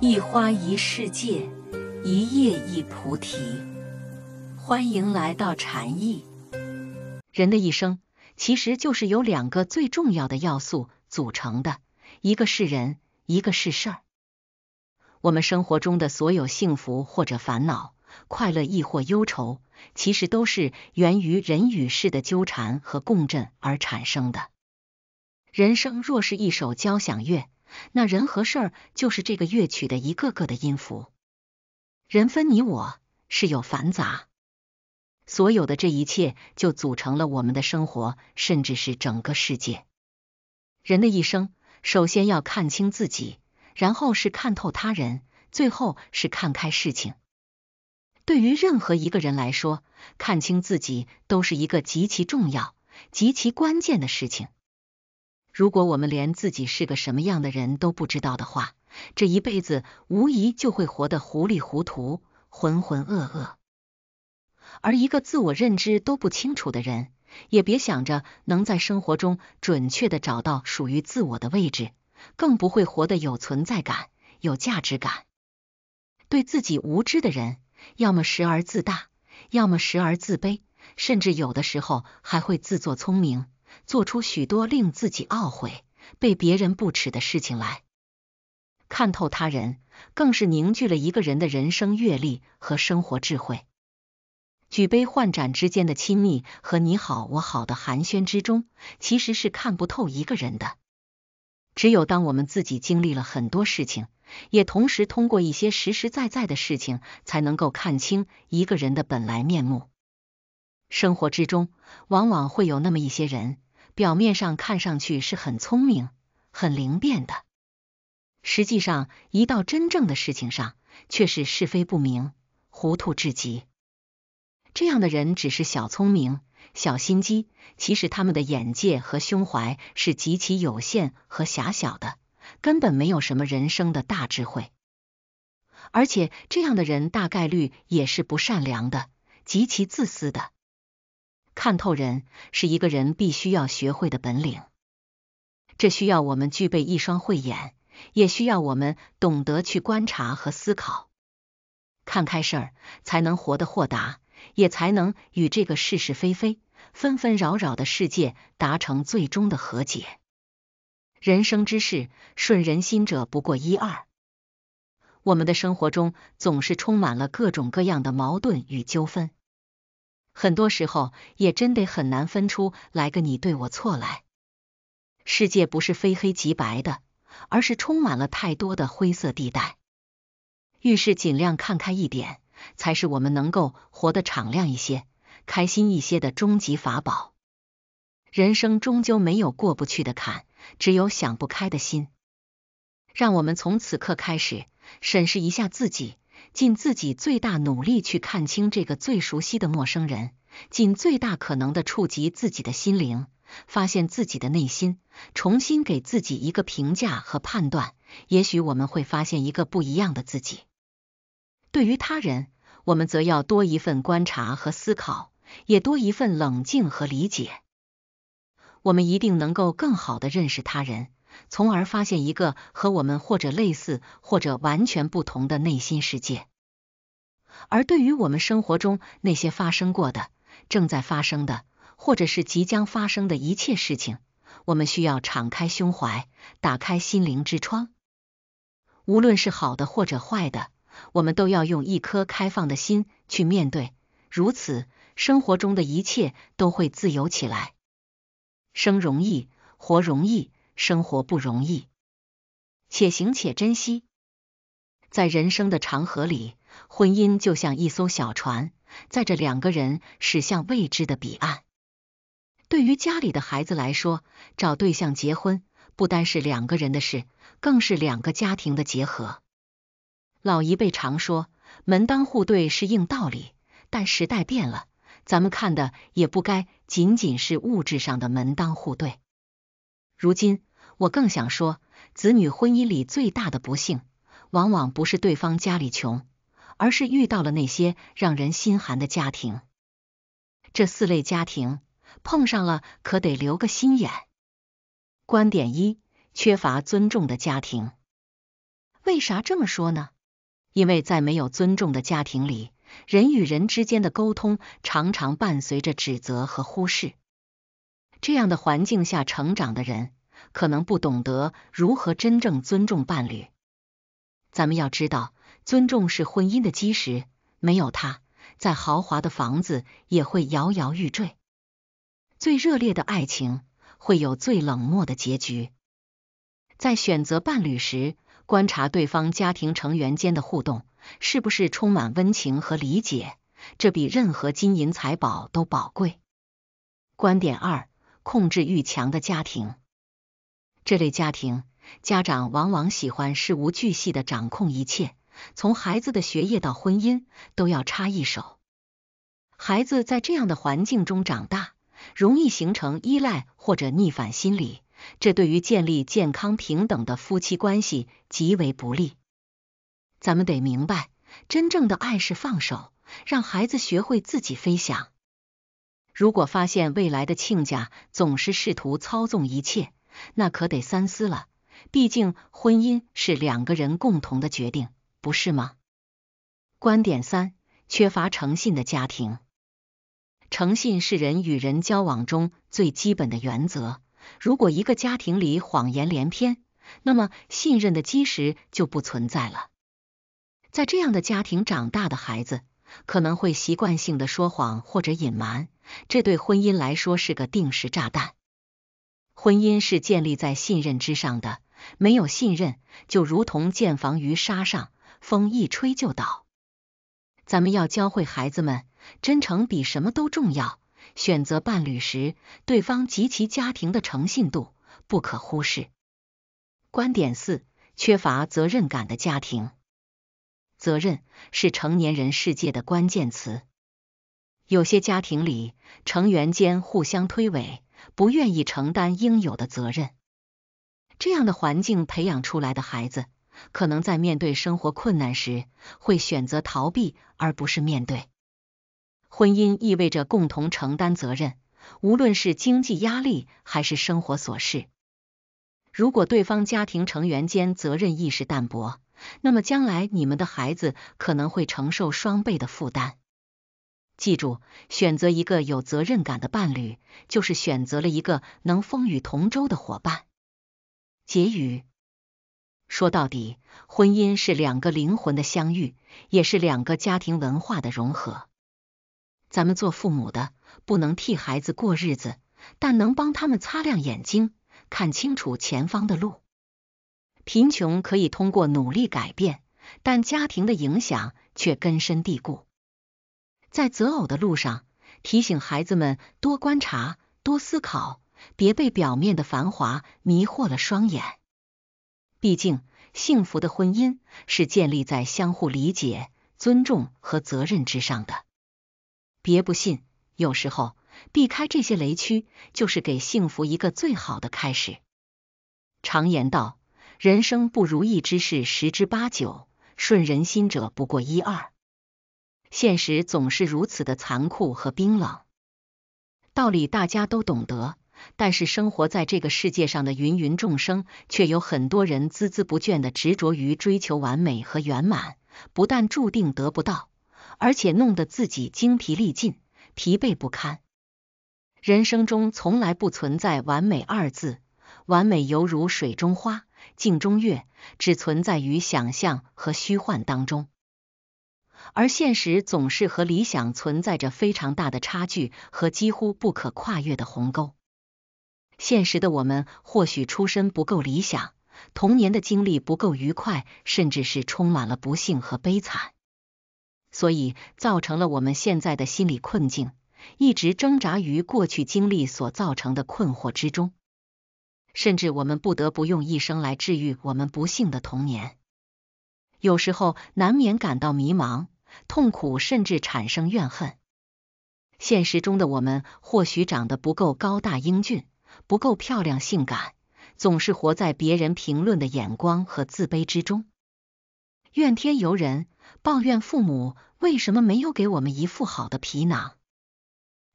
一花一世界，一叶一菩提。欢迎来到禅意。人的一生其实就是由两个最重要的要素组成的，一个是人，一个是事儿。我们生活中的所有幸福或者烦恼，快乐亦或忧愁，其实都是源于人与事的纠缠和共振而产生的。人生若是一首交响乐。那人和事儿就是这个乐曲的一个个的音符，人分你我，事有繁杂，所有的这一切就组成了我们的生活，甚至是整个世界。人的一生，首先要看清自己，然后是看透他人，最后是看开事情。对于任何一个人来说，看清自己都是一个极其重要、极其关键的事情。如果我们连自己是个什么样的人都不知道的话，这一辈子无疑就会活得糊里糊涂、浑浑噩噩。而一个自我认知都不清楚的人，也别想着能在生活中准确的找到属于自我的位置，更不会活得有存在感、有价值感。对自己无知的人，要么时而自大，要么时而自卑，甚至有的时候还会自作聪明。做出许多令自己懊悔、被别人不耻的事情来，看透他人更是凝聚了一个人的人生阅历和生活智慧。举杯换盏之间的亲密和你好我好的寒暄之中，其实是看不透一个人的。只有当我们自己经历了很多事情，也同时通过一些实实在在的事情，才能够看清一个人的本来面目。生活之中，往往会有那么一些人。表面上看上去是很聪明、很灵便的，实际上一到真正的事情上，却是是非不明、糊涂至极。这样的人只是小聪明、小心机，其实他们的眼界和胸怀是极其有限和狭小的，根本没有什么人生的大智慧。而且这样的人大概率也是不善良的、极其自私的。看透人是一个人必须要学会的本领，这需要我们具备一双慧眼，也需要我们懂得去观察和思考。看开事儿，才能活得豁达，也才能与这个是是非非、纷纷扰扰的世界达成最终的和解。人生之事，顺人心者不过一二。我们的生活中总是充满了各种各样的矛盾与纠纷。很多时候也真的很难分出来个你对我错来，世界不是非黑即白的，而是充满了太多的灰色地带。遇事尽量看开一点，才是我们能够活得敞亮一些、开心一些的终极法宝。人生终究没有过不去的坎，只有想不开的心。让我们从此刻开始，审视一下自己。尽自己最大努力去看清这个最熟悉的陌生人，尽最大可能的触及自己的心灵，发现自己的内心，重新给自己一个评价和判断。也许我们会发现一个不一样的自己。对于他人，我们则要多一份观察和思考，也多一份冷静和理解。我们一定能够更好的认识他人。从而发现一个和我们或者类似或者完全不同的内心世界。而对于我们生活中那些发生过的、正在发生的，或者是即将发生的一切事情，我们需要敞开胸怀，打开心灵之窗。无论是好的或者坏的，我们都要用一颗开放的心去面对。如此，生活中的一切都会自由起来。生容易，活容易。生活不容易，且行且珍惜。在人生的长河里，婚姻就像一艘小船，载着两个人驶向未知的彼岸。对于家里的孩子来说，找对象结婚不单是两个人的事，更是两个家庭的结合。老一辈常说“门当户对”是硬道理，但时代变了，咱们看的也不该仅仅是物质上的门当户对。如今。我更想说，子女婚姻里最大的不幸，往往不是对方家里穷，而是遇到了那些让人心寒的家庭。这四类家庭碰上了，可得留个心眼。观点一：缺乏尊重的家庭。为啥这么说呢？因为在没有尊重的家庭里，人与人之间的沟通常常伴随着指责和忽视。这样的环境下成长的人。可能不懂得如何真正尊重伴侣。咱们要知道，尊重是婚姻的基石，没有它，再豪华的房子也会摇摇欲坠。最热烈的爱情会有最冷漠的结局。在选择伴侣时，观察对方家庭成员间的互动是不是充满温情和理解，这比任何金银财宝都宝贵。观点二：控制欲强的家庭。这类家庭家长往往喜欢事无巨细的掌控一切，从孩子的学业到婚姻都要插一手。孩子在这样的环境中长大，容易形成依赖或者逆反心理，这对于建立健康平等的夫妻关系极为不利。咱们得明白，真正的爱是放手，让孩子学会自己飞翔。如果发现未来的亲家总是试图操纵一切，那可得三思了，毕竟婚姻是两个人共同的决定，不是吗？观点三：缺乏诚信的家庭，诚信是人与人交往中最基本的原则。如果一个家庭里谎言连篇，那么信任的基石就不存在了。在这样的家庭长大的孩子，可能会习惯性的说谎或者隐瞒，这对婚姻来说是个定时炸弹。婚姻是建立在信任之上的，没有信任，就如同建房于沙上，风一吹就倒。咱们要教会孩子们，真诚比什么都重要。选择伴侣时，对方及其家庭的诚信度不可忽视。观点四：缺乏责任感的家庭，责任是成年人世界的关键词。有些家庭里，成员间互相推诿。不愿意承担应有的责任，这样的环境培养出来的孩子，可能在面对生活困难时会选择逃避，而不是面对。婚姻意味着共同承担责任，无论是经济压力还是生活琐事。如果对方家庭成员间责任意识淡薄，那么将来你们的孩子可能会承受双倍的负担。记住，选择一个有责任感的伴侣，就是选择了一个能风雨同舟的伙伴。结语：说到底，婚姻是两个灵魂的相遇，也是两个家庭文化的融合。咱们做父母的不能替孩子过日子，但能帮他们擦亮眼睛，看清楚前方的路。贫穷可以通过努力改变，但家庭的影响却根深蒂固。在择偶的路上，提醒孩子们多观察、多思考，别被表面的繁华迷惑了双眼。毕竟，幸福的婚姻是建立在相互理解、尊重和责任之上的。别不信，有时候避开这些雷区，就是给幸福一个最好的开始。常言道，人生不如意之事十之八九，顺人心者不过一二。现实总是如此的残酷和冰冷，道理大家都懂得，但是生活在这个世界上的芸芸众生，却有很多人孜孜不倦的执着于追求完美和圆满，不但注定得不到，而且弄得自己精疲力尽、疲惫不堪。人生中从来不存在完美二字，完美犹如水中花、镜中月，只存在于想象和虚幻当中。而现实总是和理想存在着非常大的差距和几乎不可跨越的鸿沟。现实的我们或许出身不够理想，童年的经历不够愉快，甚至是充满了不幸和悲惨，所以造成了我们现在的心理困境，一直挣扎于过去经历所造成的困惑之中，甚至我们不得不用一生来治愈我们不幸的童年。有时候难免感到迷茫。痛苦，甚至产生怨恨。现实中的我们，或许长得不够高大英俊，不够漂亮性感，总是活在别人评论的眼光和自卑之中，怨天尤人，抱怨父母为什么没有给我们一副好的皮囊，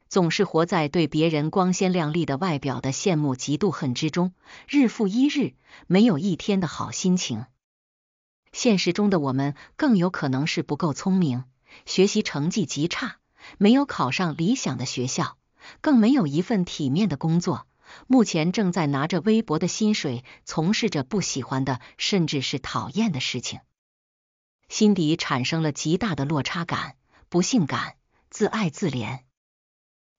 总是活在对别人光鲜亮丽的外表的羡慕、嫉妒、恨之中，日复一日，没有一天的好心情。现实中的我们更有可能是不够聪明，学习成绩极差，没有考上理想的学校，更没有一份体面的工作，目前正在拿着微薄的薪水，从事着不喜欢的甚至是讨厌的事情，心底产生了极大的落差感、不幸感、自爱自怜。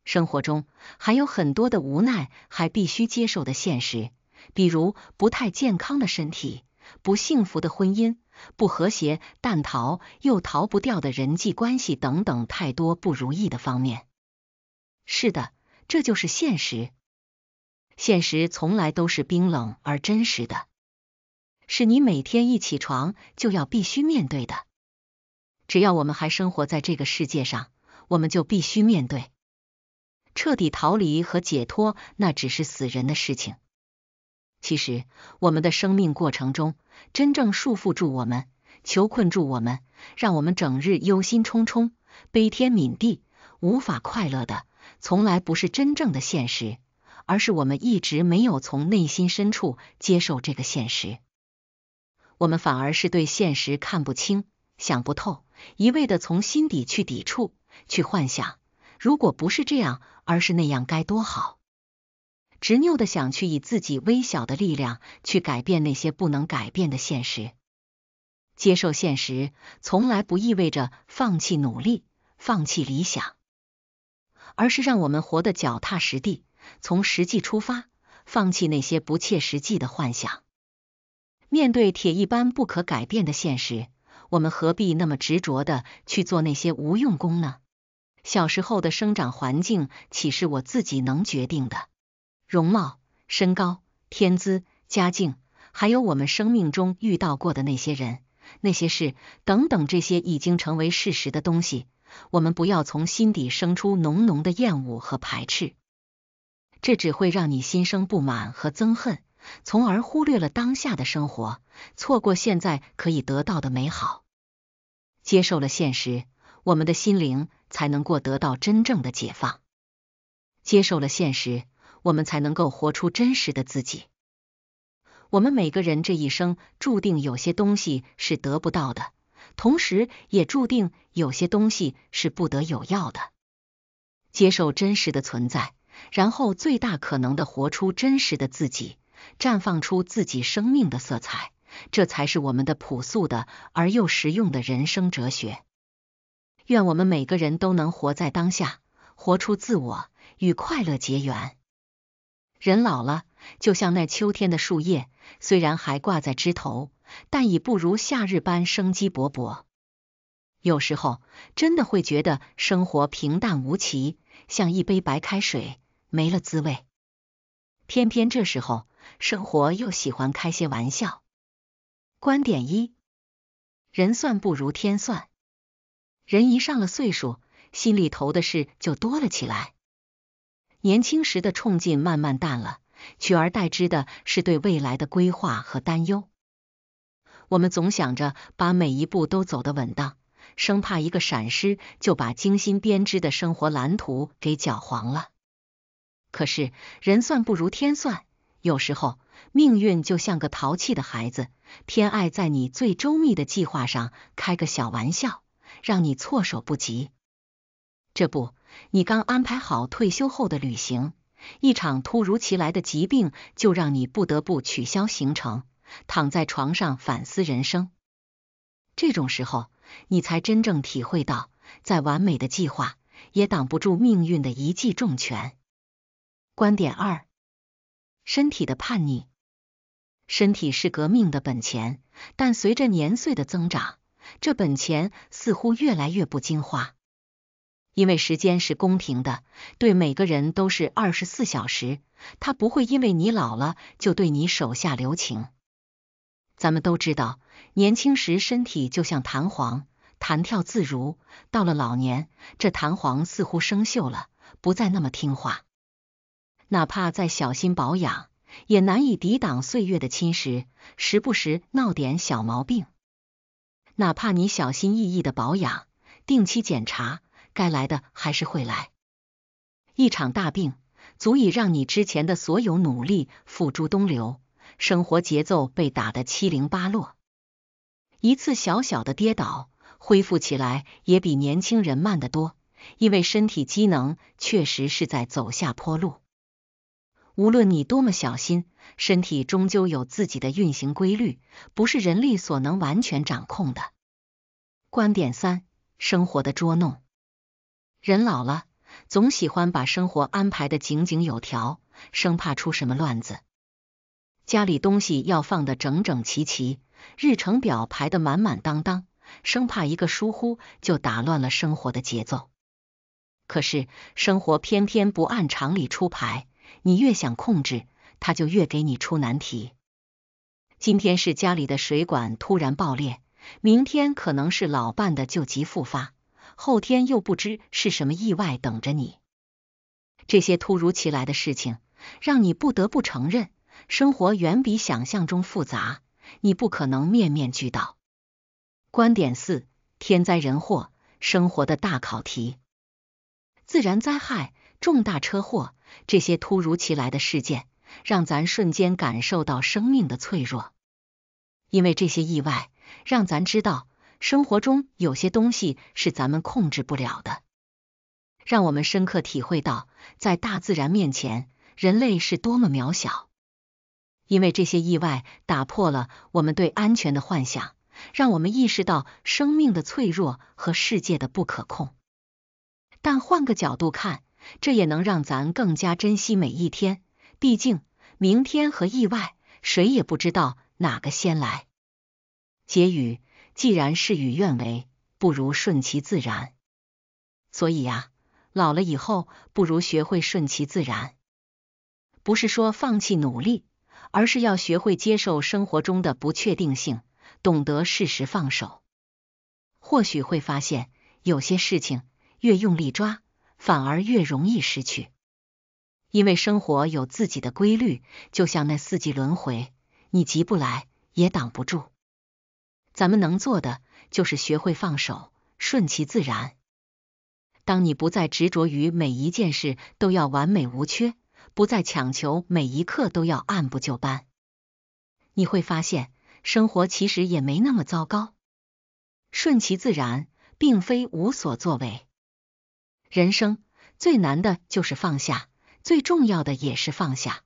生活中还有很多的无奈，还必须接受的现实，比如不太健康的身体。不幸福的婚姻，不和谐但逃又逃不掉的人际关系，等等，太多不如意的方面。是的，这就是现实。现实从来都是冰冷而真实的，是你每天一起床就要必须面对的。只要我们还生活在这个世界上，我们就必须面对。彻底逃离和解脱，那只是死人的事情。其实，我们的生命过程中，真正束缚住我们、囚困住我们，让我们整日忧心忡忡、悲天悯地、无法快乐的，从来不是真正的现实，而是我们一直没有从内心深处接受这个现实。我们反而是对现实看不清、想不透，一味的从心底去抵触、去幻想。如果不是这样，而是那样，该多好！执拗的想去以自己微小的力量去改变那些不能改变的现实，接受现实从来不意味着放弃努力、放弃理想，而是让我们活得脚踏实地，从实际出发，放弃那些不切实际的幻想。面对铁一般不可改变的现实，我们何必那么执着的去做那些无用功呢？小时候的生长环境岂是我自己能决定的？容貌、身高、天资、家境，还有我们生命中遇到过的那些人、那些事等等，这些已经成为事实的东西，我们不要从心底生出浓浓的厌恶和排斥，这只会让你心生不满和憎恨，从而忽略了当下的生活，错过现在可以得到的美好。接受了现实，我们的心灵才能过得到真正的解放。接受了现实。我们才能够活出真实的自己。我们每个人这一生注定有些东西是得不到的，同时也注定有些东西是不得有要的。接受真实的存在，然后最大可能的活出真实的自己，绽放出自己生命的色彩，这才是我们的朴素的而又实用的人生哲学。愿我们每个人都能活在当下，活出自我，与快乐结缘。人老了，就像那秋天的树叶，虽然还挂在枝头，但已不如夏日般生机勃勃。有时候，真的会觉得生活平淡无奇，像一杯白开水，没了滋味。偏偏这时候，生活又喜欢开些玩笑。观点一：人算不如天算。人一上了岁数，心里头的事就多了起来。年轻时的冲劲慢慢淡了，取而代之的是对未来的规划和担忧。我们总想着把每一步都走得稳当，生怕一个闪失就把精心编织的生活蓝图给搅黄了。可是人算不如天算，有时候命运就像个淘气的孩子，偏爱在你最周密的计划上开个小玩笑，让你措手不及。这不。你刚安排好退休后的旅行，一场突如其来的疾病就让你不得不取消行程，躺在床上反思人生。这种时候，你才真正体会到，在完美的计划也挡不住命运的一记重拳。观点二：身体的叛逆。身体是革命的本钱，但随着年岁的增长，这本钱似乎越来越不经花。因为时间是公平的，对每个人都是二十四小时，他不会因为你老了就对你手下留情。咱们都知道，年轻时身体就像弹簧，弹跳自如；到了老年，这弹簧似乎生锈了，不再那么听话。哪怕再小心保养，也难以抵挡岁月的侵蚀，时不时闹点小毛病。哪怕你小心翼翼的保养，定期检查。该来的还是会来，一场大病足以让你之前的所有努力付诸东流，生活节奏被打得七零八落。一次小小的跌倒，恢复起来也比年轻人慢得多，因为身体机能确实是在走下坡路。无论你多么小心，身体终究有自己的运行规律，不是人力所能完全掌控的。观点三：生活的捉弄。人老了，总喜欢把生活安排的井井有条，生怕出什么乱子。家里东西要放得整整齐齐，日程表排得满满当当，生怕一个疏忽就打乱了生活的节奏。可是生活偏偏不按常理出牌，你越想控制，他就越给你出难题。今天是家里的水管突然爆裂，明天可能是老伴的旧疾复发。后天又不知是什么意外等着你，这些突如其来的事情，让你不得不承认，生活远比想象中复杂，你不可能面面俱到。观点四：天灾人祸，生活的大考题。自然灾害、重大车祸，这些突如其来的事件，让咱瞬间感受到生命的脆弱。因为这些意外，让咱知道。生活中有些东西是咱们控制不了的，让我们深刻体会到，在大自然面前，人类是多么渺小。因为这些意外打破了我们对安全的幻想，让我们意识到生命的脆弱和世界的不可控。但换个角度看，这也能让咱更加珍惜每一天。毕竟，明天和意外，谁也不知道哪个先来。结语。既然事与愿违，不如顺其自然。所以呀，老了以后，不如学会顺其自然。不是说放弃努力，而是要学会接受生活中的不确定性，懂得适时放手。或许会发现，有些事情越用力抓，反而越容易失去。因为生活有自己的规律，就像那四季轮回，你急不来，也挡不住。咱们能做的就是学会放手，顺其自然。当你不再执着于每一件事都要完美无缺，不再强求每一刻都要按部就班，你会发现，生活其实也没那么糟糕。顺其自然，并非无所作为。人生最难的，就是放下；最重要的，也是放下。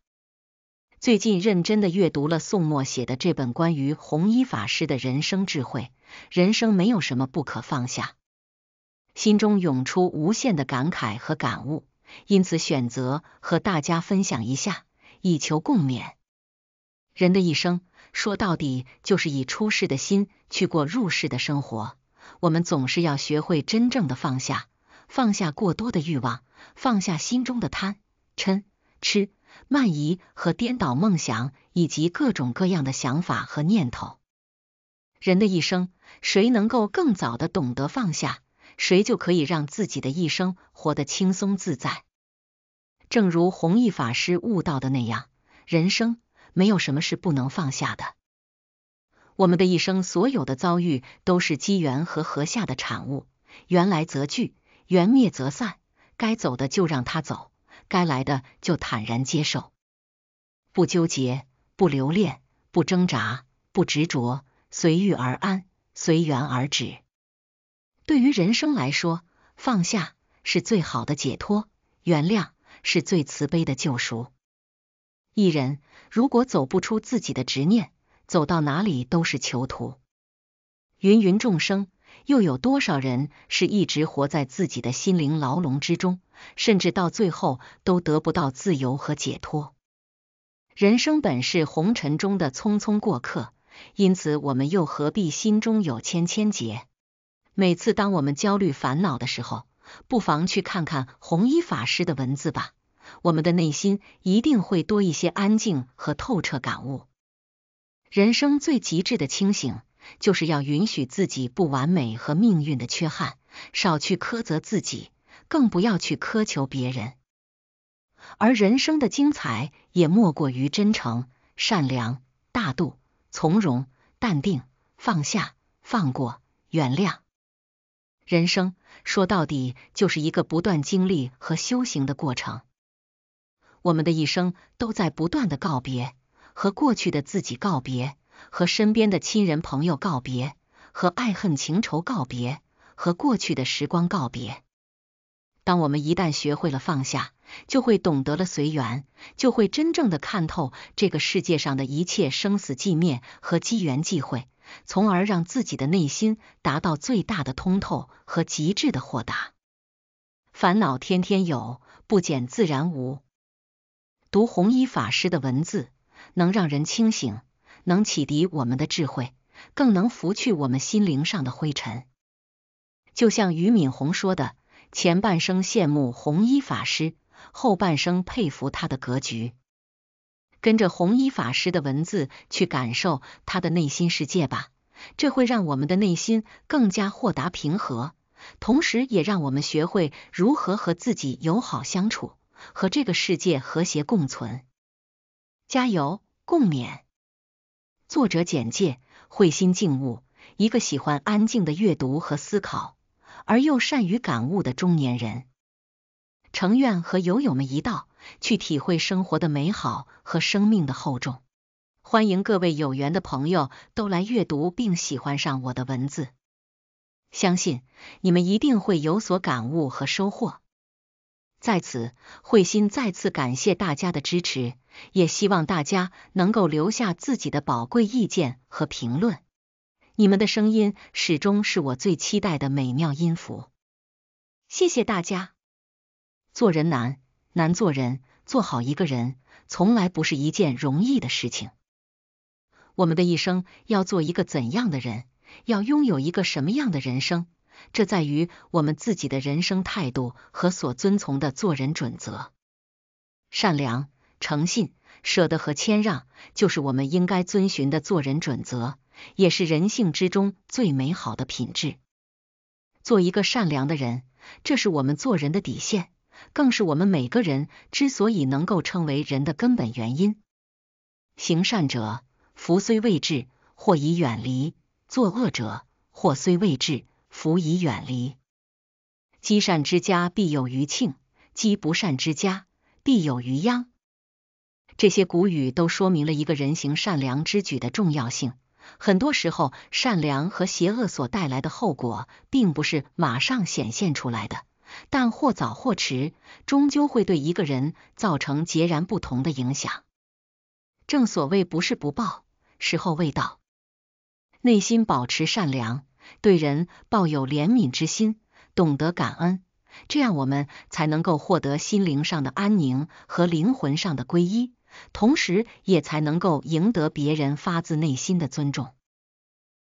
最近认真的阅读了宋墨写的这本关于弘一法师的人生智慧，人生没有什么不可放下，心中涌出无限的感慨和感悟，因此选择和大家分享一下，以求共勉。人的一生，说到底就是以出世的心去过入世的生活，我们总是要学会真正的放下，放下过多的欲望，放下心中的贪嗔痴。慢移和颠倒梦想，以及各种各样的想法和念头。人的一生，谁能够更早的懂得放下，谁就可以让自己的一生活得轻松自在。正如弘一法师悟道的那样，人生没有什么是不能放下的。我们的一生所有的遭遇，都是机缘和合下的产物，缘来则聚，缘灭则散，该走的就让它走。该来的就坦然接受，不纠结，不留恋，不挣扎，不执着，随遇而安，随缘而止。对于人生来说，放下是最好的解脱，原谅是最慈悲的救赎。一人如果走不出自己的执念，走到哪里都是囚徒。芸芸众生，又有多少人是一直活在自己的心灵牢笼之中？甚至到最后都得不到自由和解脱。人生本是红尘中的匆匆过客，因此我们又何必心中有千千结？每次当我们焦虑、烦恼的时候，不妨去看看红衣法师的文字吧，我们的内心一定会多一些安静和透彻感悟。人生最极致的清醒，就是要允许自己不完美和命运的缺憾，少去苛责自己。更不要去苛求别人，而人生的精彩也莫过于真诚、善良、大度、从容、淡定、放下、放过、原谅。人生说到底就是一个不断经历和修行的过程。我们的一生都在不断的告别：和过去的自己告别，和身边的亲人朋友告别，和爱恨情仇告别，和过去的时光告别。当我们一旦学会了放下，就会懂得了随缘，就会真正的看透这个世界上的一切生死寂灭和机缘际会，从而让自己的内心达到最大的通透和极致的豁达。烦恼天天有，不减自然无。读弘一法师的文字，能让人清醒，能启迪我们的智慧，更能拂去我们心灵上的灰尘。就像俞敏洪说的。前半生羡慕红衣法师，后半生佩服他的格局。跟着红衣法师的文字去感受他的内心世界吧，这会让我们的内心更加豁达平和，同时也让我们学会如何和自己友好相处，和这个世界和谐共存。加油！共勉。作者简介：慧心静悟，一个喜欢安静的阅读和思考。而又善于感悟的中年人，诚愿和友友们一道去体会生活的美好和生命的厚重。欢迎各位有缘的朋友都来阅读并喜欢上我的文字，相信你们一定会有所感悟和收获。在此，慧心再次感谢大家的支持，也希望大家能够留下自己的宝贵意见和评论。你们的声音始终是我最期待的美妙音符。谢谢大家。做人难，难做人，做好一个人从来不是一件容易的事情。我们的一生要做一个怎样的人，要拥有一个什么样的人生，这在于我们自己的人生态度和所遵从的做人准则。善良、诚信、舍得和谦让，就是我们应该遵循的做人准则。也是人性之中最美好的品质。做一个善良的人，这是我们做人的底线，更是我们每个人之所以能够称为人的根本原因。行善者，福虽未至，祸已远离；作恶者，祸虽未至，福已远离。积善之家，必有余庆；积不善之家，必有余殃。这些古语都说明了一个人行善良之举的重要性。很多时候，善良和邪恶所带来的后果，并不是马上显现出来的，但或早或迟，终究会对一个人造成截然不同的影响。正所谓，不是不报，时候未到。内心保持善良，对人抱有怜悯之心，懂得感恩，这样我们才能够获得心灵上的安宁和灵魂上的皈依。同时，也才能够赢得别人发自内心的尊重。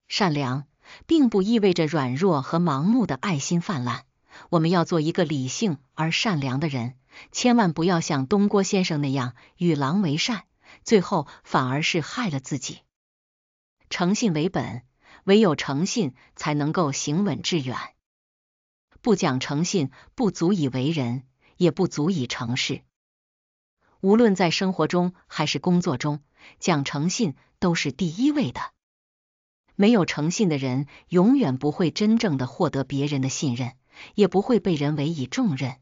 善良并不意味着软弱和盲目的爱心泛滥。我们要做一个理性而善良的人，千万不要像东郭先生那样与狼为善，最后反而是害了自己。诚信为本，唯有诚信才能够行稳致远。不讲诚信，不足以为人，也不足以成事。无论在生活中还是工作中，讲诚信都是第一位的。没有诚信的人，永远不会真正的获得别人的信任，也不会被人委以重任。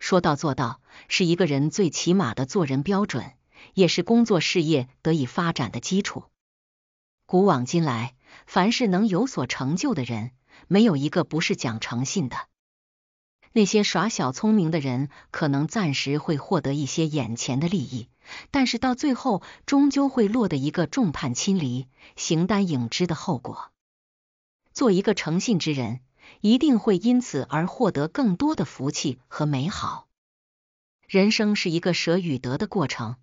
说到做到，是一个人最起码的做人标准，也是工作事业得以发展的基础。古往今来，凡是能有所成就的人，没有一个不是讲诚信的。那些耍小聪明的人，可能暂时会获得一些眼前的利益，但是到最后，终究会落得一个众叛亲离、形单影只的后果。做一个诚信之人，一定会因此而获得更多的福气和美好。人生是一个舍与得的过程，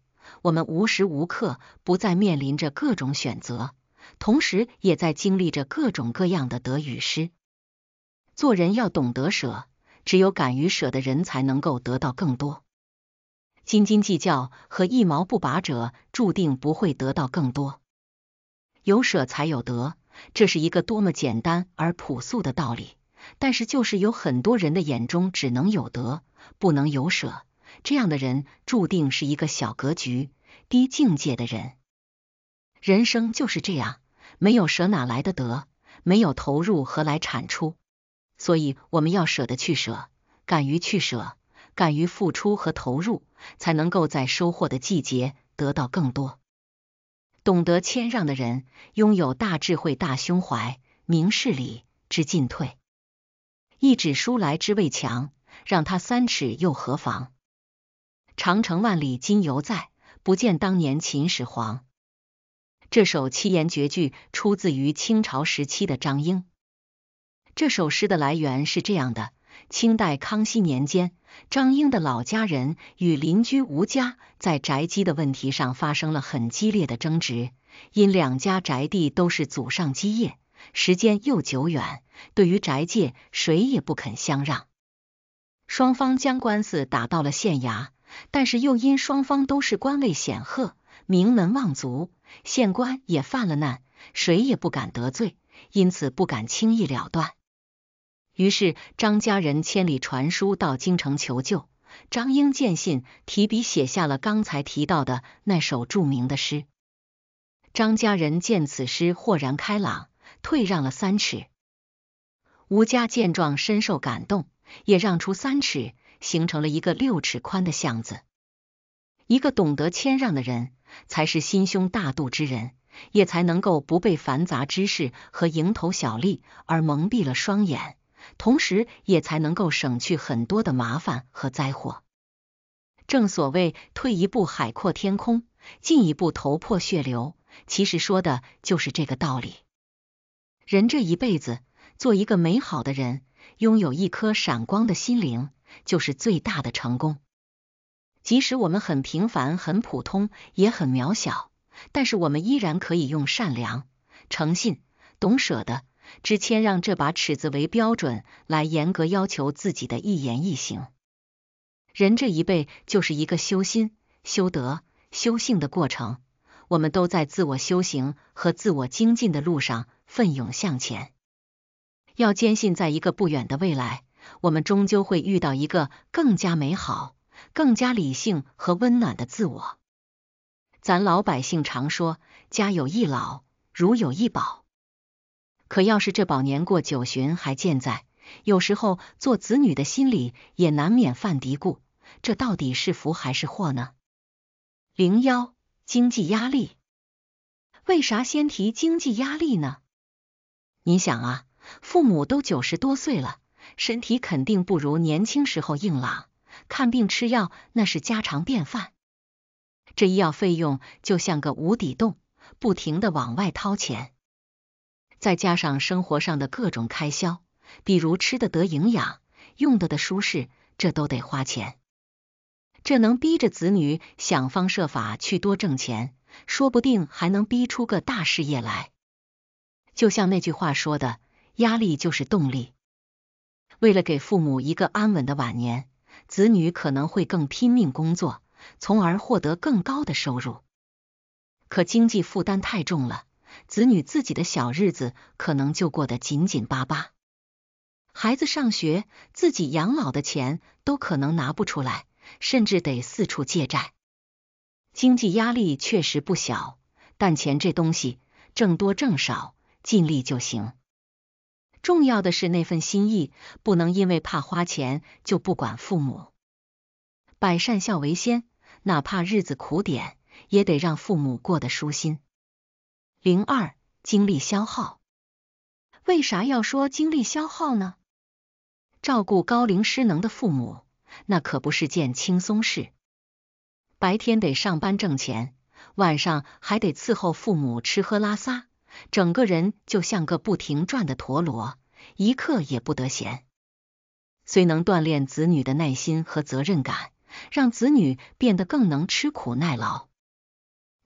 我们无时无刻不在面临着各种选择，同时也在经历着各种各样的得与失。做人要懂得舍。只有敢于舍的人才能够得到更多，斤斤计较和一毛不拔者注定不会得到更多。有舍才有得，这是一个多么简单而朴素的道理。但是，就是有很多人的眼中只能有得，不能有舍。这样的人注定是一个小格局、低境界的人。人生就是这样，没有舍哪来的得？没有投入何来产出？所以，我们要舍得去舍，敢于去舍，敢于付出和投入，才能够在收获的季节得到更多。懂得谦让的人，拥有大智慧、大胸怀，明事理，知进退。一指书来之未强，让他三尺又何妨？长城万里今犹在，不见当年秦始皇。这首七言绝句出自于清朝时期的张英。这首诗的来源是这样的：清代康熙年间，张英的老家人与邻居吴家在宅基的问题上发生了很激烈的争执。因两家宅地都是祖上基业，时间又久远，对于宅界谁也不肯相让。双方将官司打到了县衙，但是又因双方都是官位显赫、名门望族，县官也犯了难，谁也不敢得罪，因此不敢轻易了断。于是张家人千里传书到京城求救。张英见信，提笔写下了刚才提到的那首著名的诗。张家人见此诗，豁然开朗，退让了三尺。吴家见状，深受感动，也让出三尺，形成了一个六尺宽的巷子。一个懂得谦让的人，才是心胸大度之人，也才能够不被繁杂之事和蝇头小利而蒙蔽了双眼。同时，也才能够省去很多的麻烦和灾祸。正所谓“退一步海阔天空，进一步头破血流”，其实说的就是这个道理。人这一辈子，做一个美好的人，拥有一颗闪光的心灵，就是最大的成功。即使我们很平凡、很普通、也很渺小，但是我们依然可以用善良、诚信、懂舍得。之谦让这把尺子为标准，来严格要求自己的一言一行。人这一辈就是一个修心、修德、修性的过程，我们都在自我修行和自我精进的路上奋勇向前。要坚信，在一个不远的未来，我们终究会遇到一个更加美好、更加理性和温暖的自我。咱老百姓常说：“家有一老，如有一宝。”可要是这宝年过九旬还健在，有时候做子女的心里也难免犯嘀咕：这到底是福还是祸呢？零幺，经济压力，为啥先提经济压力呢？你想啊，父母都九十多岁了，身体肯定不如年轻时候硬朗，看病吃药那是家常便饭，这医药费用就像个无底洞，不停的往外掏钱。再加上生活上的各种开销，比如吃的得营养，用的的舒适，这都得花钱。这能逼着子女想方设法去多挣钱，说不定还能逼出个大事业来。就像那句话说的：“压力就是动力。”为了给父母一个安稳的晚年，子女可能会更拼命工作，从而获得更高的收入。可经济负担太重了。子女自己的小日子可能就过得紧紧巴巴，孩子上学，自己养老的钱都可能拿不出来，甚至得四处借债，经济压力确实不小。但钱这东西，挣多挣少，尽力就行。重要的是那份心意，不能因为怕花钱就不管父母。百善孝为先，哪怕日子苦点，也得让父母过得舒心。零二精力消耗，为啥要说精力消耗呢？照顾高龄失能的父母，那可不是件轻松事。白天得上班挣钱，晚上还得伺候父母吃喝拉撒，整个人就像个不停转的陀螺，一刻也不得闲。虽能锻炼子女的耐心和责任感，让子女变得更能吃苦耐劳，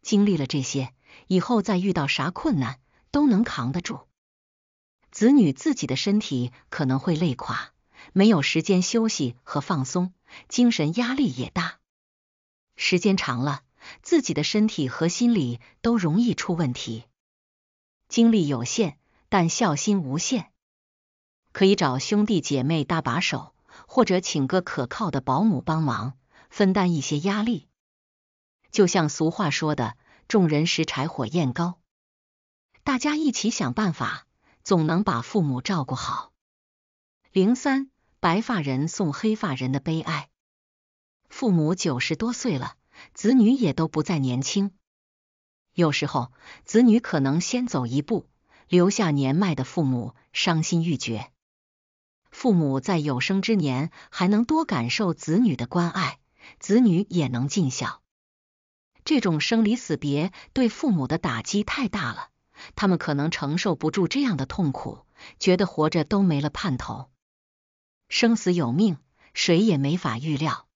经历了这些。以后再遇到啥困难都能扛得住。子女自己的身体可能会累垮，没有时间休息和放松，精神压力也大。时间长了，自己的身体和心理都容易出问题。精力有限，但孝心无限，可以找兄弟姐妹搭把手，或者请个可靠的保姆帮忙，分担一些压力。就像俗话说的。众人拾柴火焰高，大家一起想办法，总能把父母照顾好。零三，白发人送黑发人的悲哀。父母九十多岁了，子女也都不再年轻，有时候子女可能先走一步，留下年迈的父母伤心欲绝。父母在有生之年还能多感受子女的关爱，子女也能尽孝。这种生离死别对父母的打击太大了，他们可能承受不住这样的痛苦，觉得活着都没了盼头。生死有命，谁也没法预料。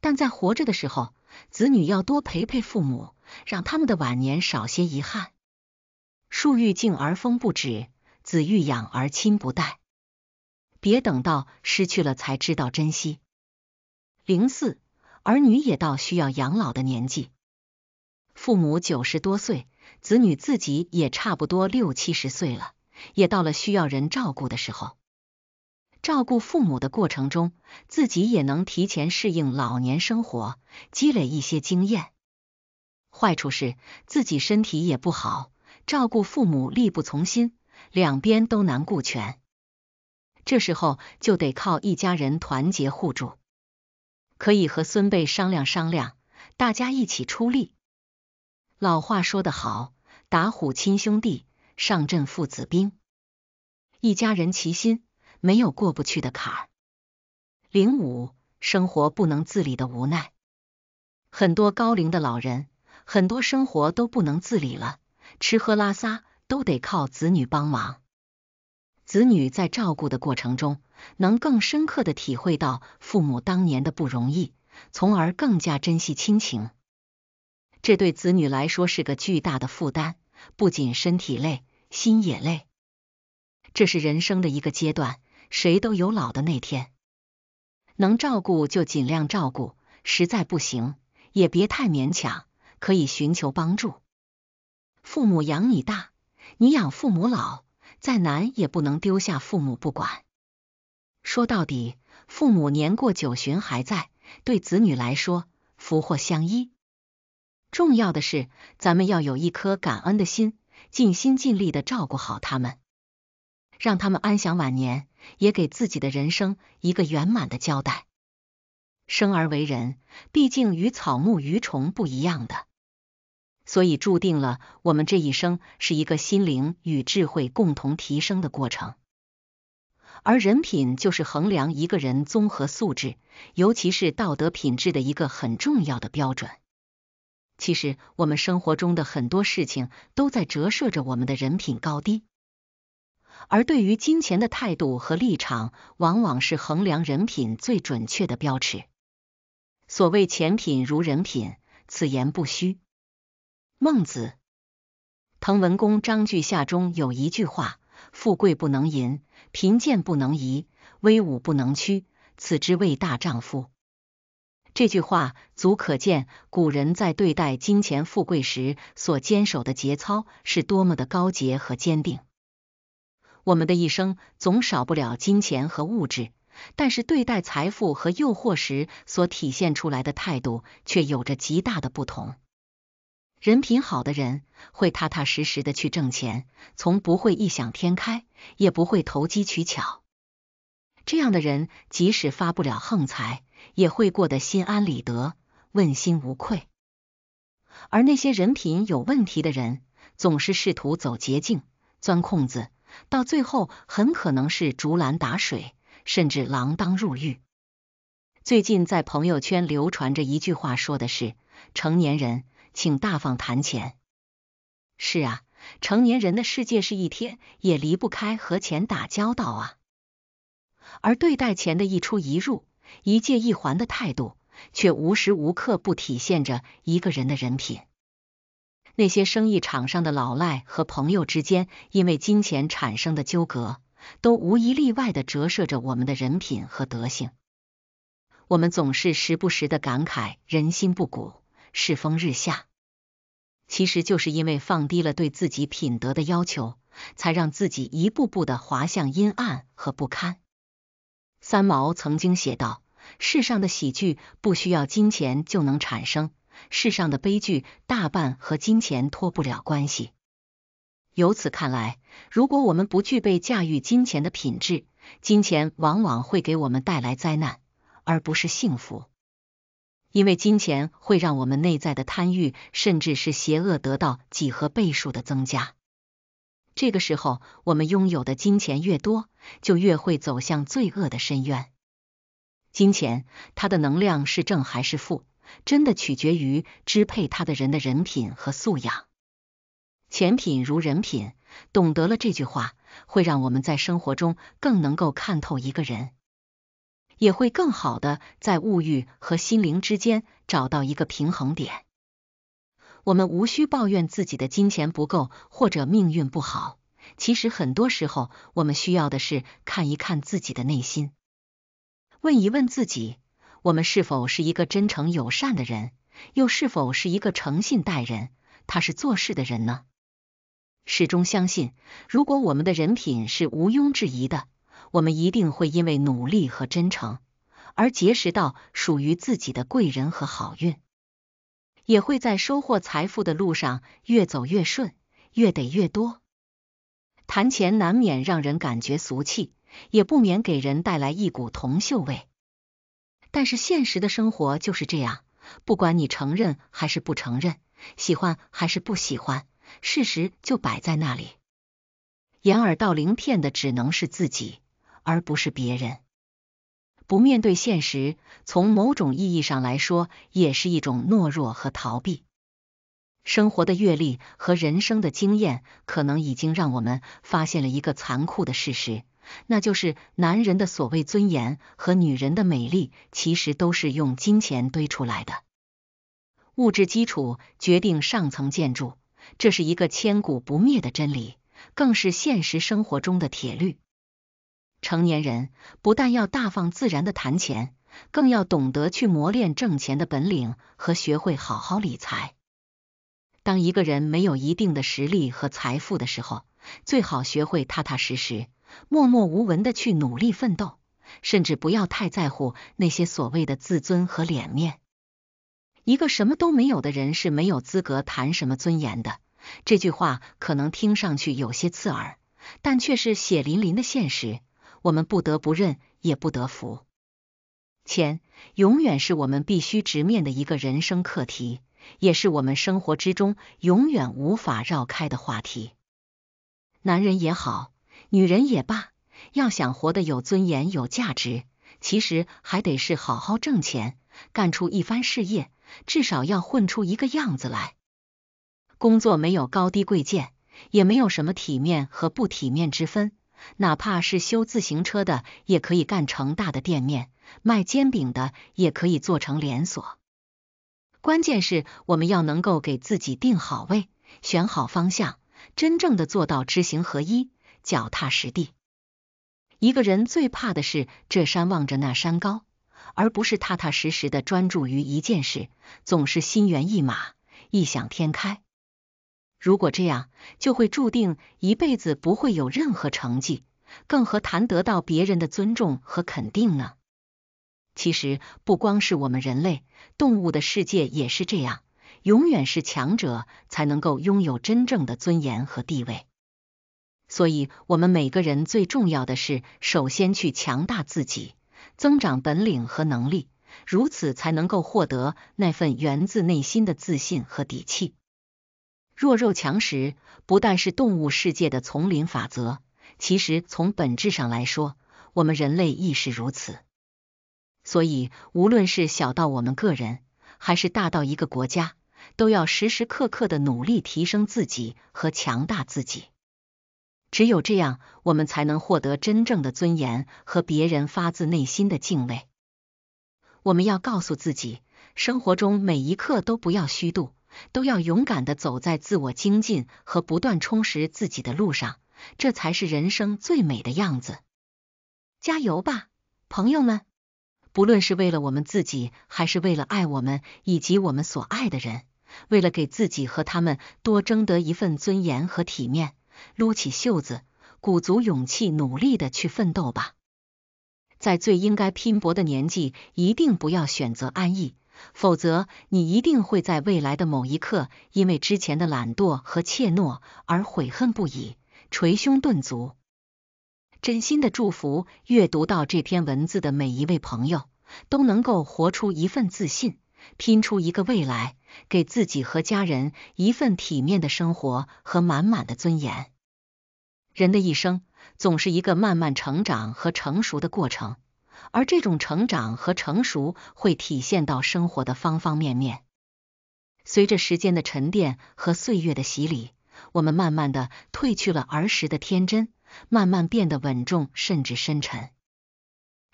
但在活着的时候，子女要多陪陪父母，让他们的晚年少些遗憾。树欲静而风不止，子欲养而亲不待。别等到失去了才知道珍惜。零四。儿女也到需要养老的年纪，父母九十多岁，子女自己也差不多六七十岁了，也到了需要人照顾的时候。照顾父母的过程中，自己也能提前适应老年生活，积累一些经验。坏处是自己身体也不好，照顾父母力不从心，两边都难顾全。这时候就得靠一家人团结互助。可以和孙辈商量商量，大家一起出力。老话说得好，打虎亲兄弟，上阵父子兵，一家人齐心，没有过不去的坎儿。零五，生活不能自理的无奈。很多高龄的老人，很多生活都不能自理了，吃喝拉撒都得靠子女帮忙。子女在照顾的过程中。能更深刻的体会到父母当年的不容易，从而更加珍惜亲情。这对子女来说是个巨大的负担，不仅身体累，心也累。这是人生的一个阶段，谁都有老的那天。能照顾就尽量照顾，实在不行也别太勉强，可以寻求帮助。父母养你大，你养父母老，再难也不能丢下父母不管。说到底，父母年过九旬还在，对子女来说福祸相依。重要的是，咱们要有一颗感恩的心，尽心尽力的照顾好他们，让他们安享晚年，也给自己的人生一个圆满的交代。生而为人，毕竟与草木鱼虫不一样的，所以注定了我们这一生是一个心灵与智慧共同提升的过程。而人品就是衡量一个人综合素质，尤其是道德品质的一个很重要的标准。其实，我们生活中的很多事情都在折射着我们的人品高低。而对于金钱的态度和立场，往往是衡量人品最准确的标尺。所谓“钱品如人品”，此言不虚。孟子《滕文公章句下》中有一句话。富贵不能淫，贫贱不能移，威武不能屈，此之谓大丈夫。这句话足可见，古人在对待金钱富贵时所坚守的节操是多么的高洁和坚定。我们的一生总少不了金钱和物质，但是对待财富和诱惑时所体现出来的态度却有着极大的不同。人品好的人会踏踏实实的去挣钱，从不会异想天开，也不会投机取巧。这样的人即使发不了横财，也会过得心安理得、问心无愧。而那些人品有问题的人，总是试图走捷径、钻空子，到最后很可能是竹篮打水，甚至锒铛入狱。最近在朋友圈流传着一句话，说的是成年人。请大方谈钱。是啊，成年人的世界是一天也离不开和钱打交道啊。而对待钱的一出一入、一借一还的态度，却无时无刻不体现着一个人的人品。那些生意场上的老赖和朋友之间因为金钱产生的纠葛，都无一例外的折射着我们的人品和德性。我们总是时不时的感慨人心不古。世风日下，其实就是因为放低了对自己品德的要求，才让自己一步步的滑向阴暗和不堪。三毛曾经写道：“世上的喜剧不需要金钱就能产生，世上的悲剧大半和金钱脱不了关系。”由此看来，如果我们不具备驾驭金钱的品质，金钱往往会给我们带来灾难，而不是幸福。因为金钱会让我们内在的贪欲，甚至是邪恶得到几何倍数的增加。这个时候，我们拥有的金钱越多，就越会走向罪恶的深渊。金钱，它的能量是正还是负，真的取决于支配它的人的人品和素养。钱品如人品，懂得了这句话，会让我们在生活中更能够看透一个人。也会更好的在物欲和心灵之间找到一个平衡点。我们无需抱怨自己的金钱不够或者命运不好。其实很多时候，我们需要的是看一看自己的内心，问一问自己：我们是否是一个真诚友善的人？又是否是一个诚信待人、踏实做事的人呢？始终相信，如果我们的人品是毋庸置疑的。我们一定会因为努力和真诚而结识到属于自己的贵人和好运，也会在收获财富的路上越走越顺，越得越多。谈钱难免让人感觉俗气，也不免给人带来一股铜臭味。但是现实的生活就是这样，不管你承认还是不承认，喜欢还是不喜欢，事实就摆在那里。掩耳盗铃骗的只能是自己。而不是别人，不面对现实，从某种意义上来说，也是一种懦弱和逃避。生活的阅历和人生的经验，可能已经让我们发现了一个残酷的事实，那就是男人的所谓尊严和女人的美丽，其实都是用金钱堆出来的。物质基础决定上层建筑，这是一个千古不灭的真理，更是现实生活中的铁律。成年人不但要大方自然的谈钱，更要懂得去磨练挣钱的本领和学会好好理财。当一个人没有一定的实力和财富的时候，最好学会踏踏实实、默默无闻的去努力奋斗，甚至不要太在乎那些所谓的自尊和脸面。一个什么都没有的人是没有资格谈什么尊严的。这句话可能听上去有些刺耳，但却是血淋淋的现实。我们不得不认，也不得服。钱永远是我们必须直面的一个人生课题，也是我们生活之中永远无法绕开的话题。男人也好，女人也罢，要想活得有尊严、有价值，其实还得是好好挣钱，干出一番事业，至少要混出一个样子来。工作没有高低贵贱，也没有什么体面和不体面之分。哪怕是修自行车的也可以干成大的店面，卖煎饼的也可以做成连锁。关键是我们要能够给自己定好位，选好方向，真正的做到知行合一，脚踏实地。一个人最怕的是这山望着那山高，而不是踏踏实实的专注于一件事，总是心猿意马，异想天开。如果这样，就会注定一辈子不会有任何成绩，更何谈得到别人的尊重和肯定呢？其实，不光是我们人类，动物的世界也是这样，永远是强者才能够拥有真正的尊严和地位。所以，我们每个人最重要的是，首先去强大自己，增长本领和能力，如此才能够获得那份源自内心的自信和底气。弱肉强食不但是动物世界的丛林法则，其实从本质上来说，我们人类亦是如此。所以，无论是小到我们个人，还是大到一个国家，都要时时刻刻的努力提升自己和强大自己。只有这样，我们才能获得真正的尊严和别人发自内心的敬畏。我们要告诉自己，生活中每一刻都不要虚度。都要勇敢的走在自我精进和不断充实自己的路上，这才是人生最美的样子。加油吧，朋友们！不论是为了我们自己，还是为了爱我们以及我们所爱的人，为了给自己和他们多争得一份尊严和体面，撸起袖子，鼓足勇气，努力的去奋斗吧！在最应该拼搏的年纪，一定不要选择安逸。否则，你一定会在未来的某一刻，因为之前的懒惰和怯懦而悔恨不已，捶胸顿足。真心的祝福，阅读到这篇文字的每一位朋友，都能够活出一份自信，拼出一个未来，给自己和家人一份体面的生活和满满的尊严。人的一生，总是一个慢慢成长和成熟的过程。而这种成长和成熟，会体现到生活的方方面面。随着时间的沉淀和岁月的洗礼，我们慢慢的褪去了儿时的天真，慢慢变得稳重，甚至深沉。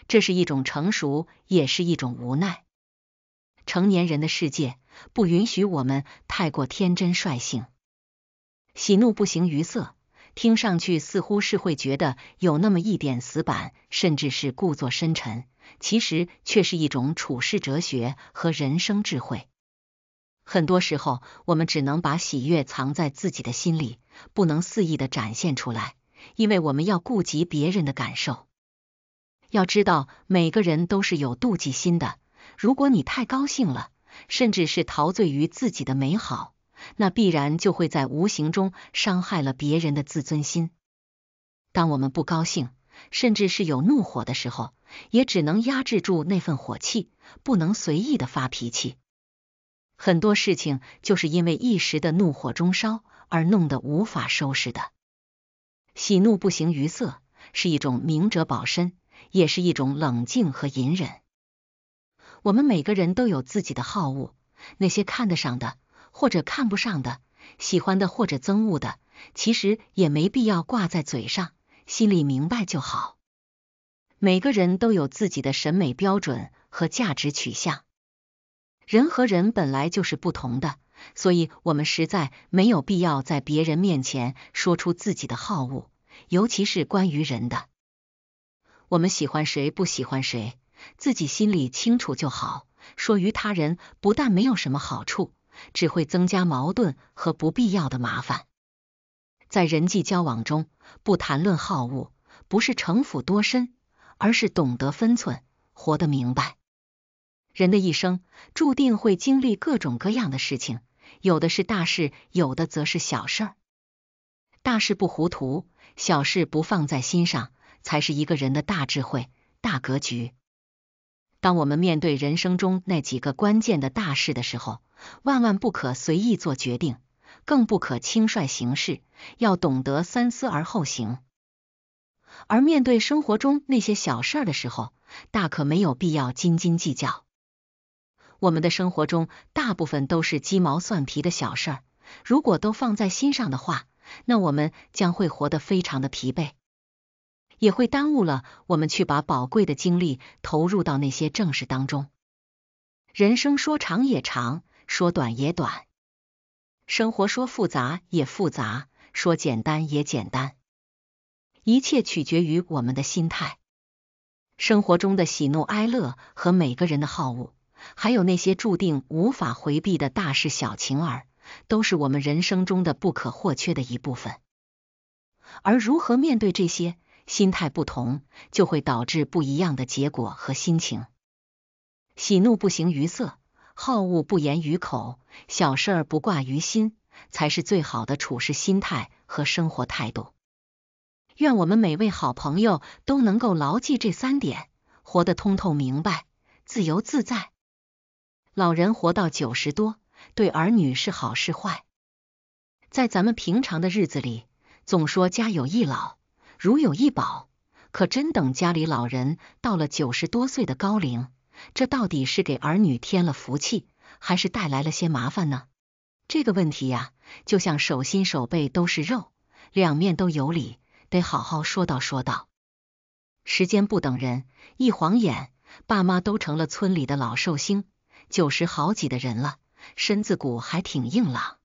这是一种成熟，也是一种无奈。成年人的世界不允许我们太过天真率性，喜怒不形于色。听上去似乎是会觉得有那么一点死板，甚至是故作深沉。其实却是一种处世哲学和人生智慧。很多时候，我们只能把喜悦藏在自己的心里，不能肆意的展现出来，因为我们要顾及别人的感受。要知道，每个人都是有妒忌心的。如果你太高兴了，甚至是陶醉于自己的美好。那必然就会在无形中伤害了别人的自尊心。当我们不高兴，甚至是有怒火的时候，也只能压制住那份火气，不能随意的发脾气。很多事情就是因为一时的怒火中烧而弄得无法收拾的。喜怒不形于色是一种明哲保身，也是一种冷静和隐忍。我们每个人都有自己的好恶，那些看得上的。或者看不上的、喜欢的或者憎恶的，其实也没必要挂在嘴上，心里明白就好。每个人都有自己的审美标准和价值取向，人和人本来就是不同的，所以我们实在没有必要在别人面前说出自己的好恶，尤其是关于人的。我们喜欢谁不喜欢谁，自己心里清楚就好，说于他人不但没有什么好处。只会增加矛盾和不必要的麻烦。在人际交往中，不谈论好恶，不是城府多深，而是懂得分寸，活得明白。人的一生注定会经历各种各样的事情，有的是大事，有的则是小事。大事不糊涂，小事不放在心上，才是一个人的大智慧、大格局。当我们面对人生中那几个关键的大事的时候，万万不可随意做决定，更不可轻率行事，要懂得三思而后行。而面对生活中那些小事儿的时候，大可没有必要斤斤计较。我们的生活中大部分都是鸡毛蒜皮的小事儿，如果都放在心上的话，那我们将会活得非常的疲惫，也会耽误了我们去把宝贵的精力投入到那些正事当中。人生说长也长。说短也短，生活说复杂也复杂，说简单也简单，一切取决于我们的心态。生活中的喜怒哀乐和每个人的好恶，还有那些注定无法回避的大事小情儿，都是我们人生中的不可或缺的一部分。而如何面对这些，心态不同，就会导致不一样的结果和心情。喜怒不形于色。好物不言于口，小事不挂于心，才是最好的处事心态和生活态度。愿我们每位好朋友都能够牢记这三点，活得通透明白，自由自在。老人活到九十多，对儿女是好是坏？在咱们平常的日子里，总说家有一老，如有一宝。可真等家里老人到了九十多岁的高龄。这到底是给儿女添了福气，还是带来了些麻烦呢？这个问题呀，就像手心手背都是肉，两面都有理，得好好说道说道。时间不等人，一晃眼，爸妈都成了村里的老寿星，九十好几的人了，身子骨还挺硬朗。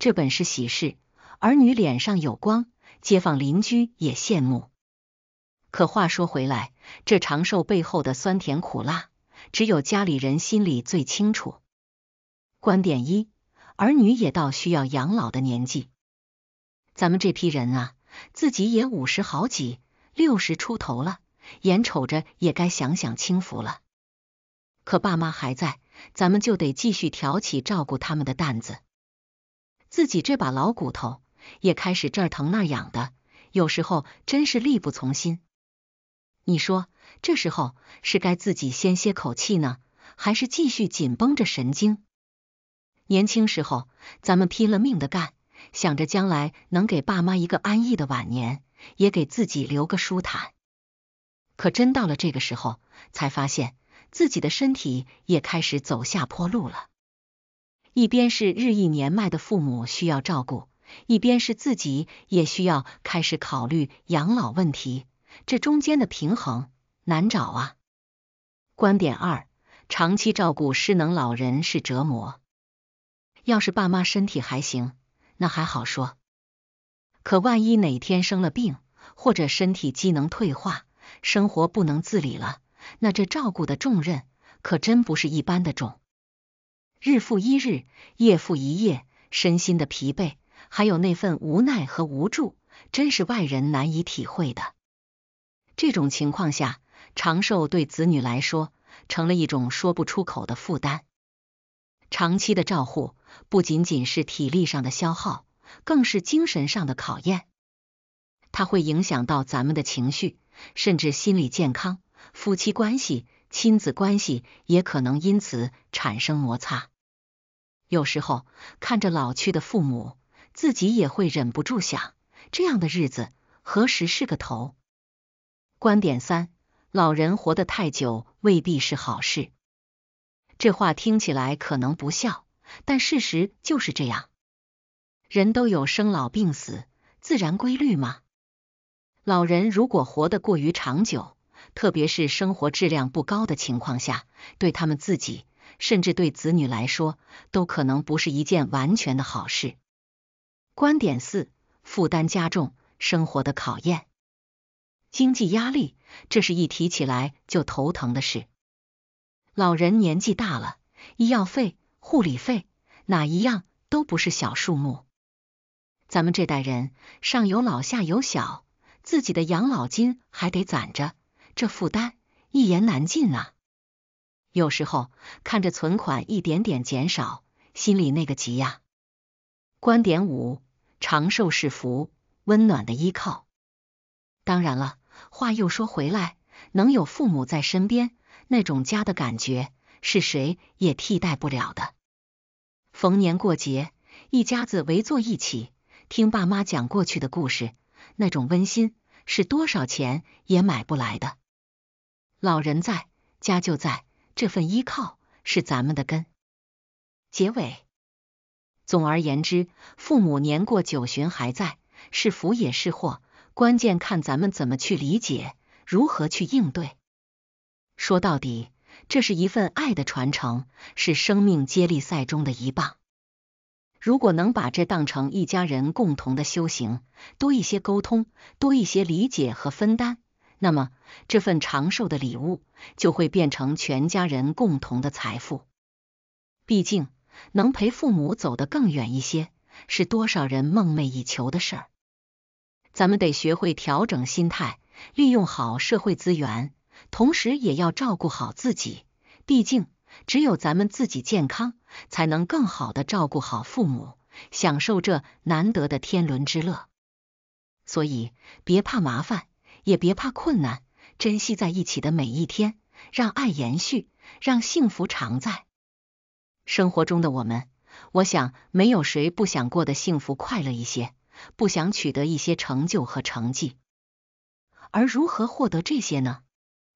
这本是喜事，儿女脸上有光，街坊邻居也羡慕。可话说回来。这长寿背后的酸甜苦辣，只有家里人心里最清楚。观点一，儿女也到需要养老的年纪，咱们这批人啊，自己也五十好几，六十出头了，眼瞅着也该享享清福了。可爸妈还在，咱们就得继续挑起照顾他们的担子。自己这把老骨头也开始这儿疼那儿痒的，有时候真是力不从心。你说，这时候是该自己先歇口气呢，还是继续紧绷着神经？年轻时候，咱们拼了命的干，想着将来能给爸妈一个安逸的晚年，也给自己留个舒坦。可真到了这个时候，才发现自己的身体也开始走下坡路了。一边是日益年迈的父母需要照顾，一边是自己也需要开始考虑养老问题。这中间的平衡难找啊。观点二：长期照顾失能老人是折磨。要是爸妈身体还行，那还好说。可万一哪天生了病，或者身体机能退化，生活不能自理了，那这照顾的重任可真不是一般的重。日复一日，夜复一夜，身心的疲惫，还有那份无奈和无助，真是外人难以体会的。这种情况下，长寿对子女来说成了一种说不出口的负担。长期的照护不仅仅是体力上的消耗，更是精神上的考验。它会影响到咱们的情绪，甚至心理健康、夫妻关系、亲子关系也可能因此产生摩擦。有时候看着老去的父母，自己也会忍不住想：这样的日子何时是个头？观点三：老人活得太久未必是好事。这话听起来可能不笑，但事实就是这样。人都有生老病死，自然规律嘛。老人如果活得过于长久，特别是生活质量不高的情况下，对他们自己，甚至对子女来说，都可能不是一件完全的好事。观点四：负担加重，生活的考验。经济压力，这是一提起来就头疼的事。老人年纪大了，医药费、护理费，哪一样都不是小数目。咱们这代人上有老下有小，自己的养老金还得攒着，这负担一言难尽啊。有时候看着存款一点点减少，心里那个急呀。观点五：长寿是福，温暖的依靠。当然了。话又说回来，能有父母在身边，那种家的感觉是谁也替代不了的。逢年过节，一家子围坐一起，听爸妈讲过去的故事，那种温馨是多少钱也买不来的。老人在家就在，这份依靠是咱们的根。结尾，总而言之，父母年过九旬还在，是福也是祸。关键看咱们怎么去理解，如何去应对。说到底，这是一份爱的传承，是生命接力赛中的一棒。如果能把这当成一家人共同的修行，多一些沟通，多一些理解和分担，那么这份长寿的礼物就会变成全家人共同的财富。毕竟，能陪父母走得更远一些，是多少人梦寐以求的事儿。咱们得学会调整心态，利用好社会资源，同时也要照顾好自己。毕竟，只有咱们自己健康，才能更好的照顾好父母，享受这难得的天伦之乐。所以，别怕麻烦，也别怕困难，珍惜在一起的每一天，让爱延续，让幸福常在。生活中的我们，我想没有谁不想过得幸福快乐一些。不想取得一些成就和成绩，而如何获得这些呢？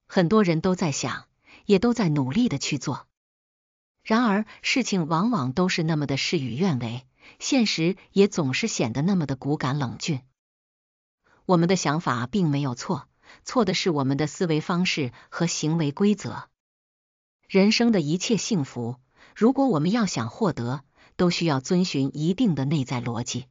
很多人都在想，也都在努力的去做。然而，事情往往都是那么的事与愿违，现实也总是显得那么的骨感冷峻。我们的想法并没有错，错的是我们的思维方式和行为规则。人生的一切幸福，如果我们要想获得，都需要遵循一定的内在逻辑。